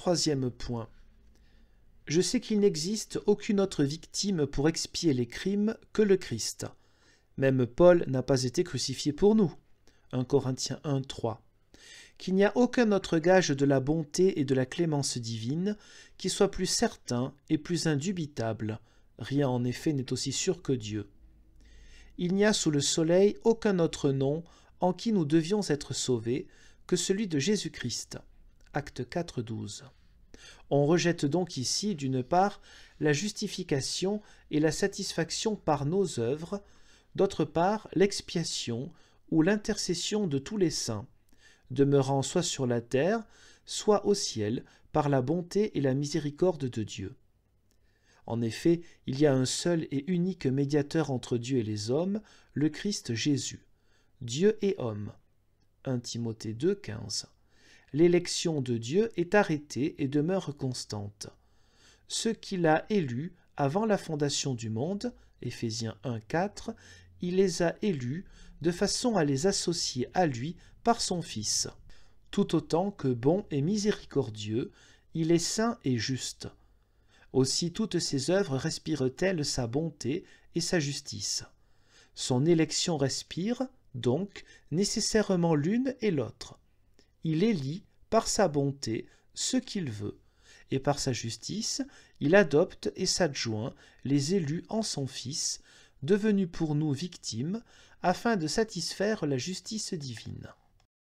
Troisième point. Je sais qu'il n'existe aucune autre victime pour expier les crimes que le Christ. Même Paul n'a pas été crucifié pour nous. 1 Corinthiens 1, 3. Qu'il n'y a aucun autre gage de la bonté et de la clémence divine qui soit plus certain et plus indubitable. Rien en effet n'est aussi sûr que Dieu. Il n'y a sous le soleil aucun autre nom en qui nous devions être sauvés que celui de Jésus-Christ acte 4, 12. On rejette donc ici, d'une part, la justification et la satisfaction par nos œuvres, d'autre part, l'expiation ou l'intercession de tous les saints, demeurant soit sur la terre, soit au ciel, par la bonté et la miséricorde de Dieu. En effet, il y a un seul et unique médiateur entre Dieu et les hommes, le Christ Jésus, Dieu et homme. 1 Timothée 2, 15 l'élection de Dieu est arrêtée et demeure constante. Ceux qu'il a élus avant la fondation du monde, Éphésiens 4, il les a élus de façon à les associer à lui par son Fils. Tout autant que bon et miséricordieux, il est saint et juste. Aussi toutes ses œuvres respirent-elles sa bonté et sa justice. Son élection respire, donc, nécessairement l'une et l'autre il élit par sa bonté ce qu'il veut, et par sa justice, il adopte et s'adjoint les élus en son Fils, devenus pour nous victimes, afin de satisfaire la justice divine.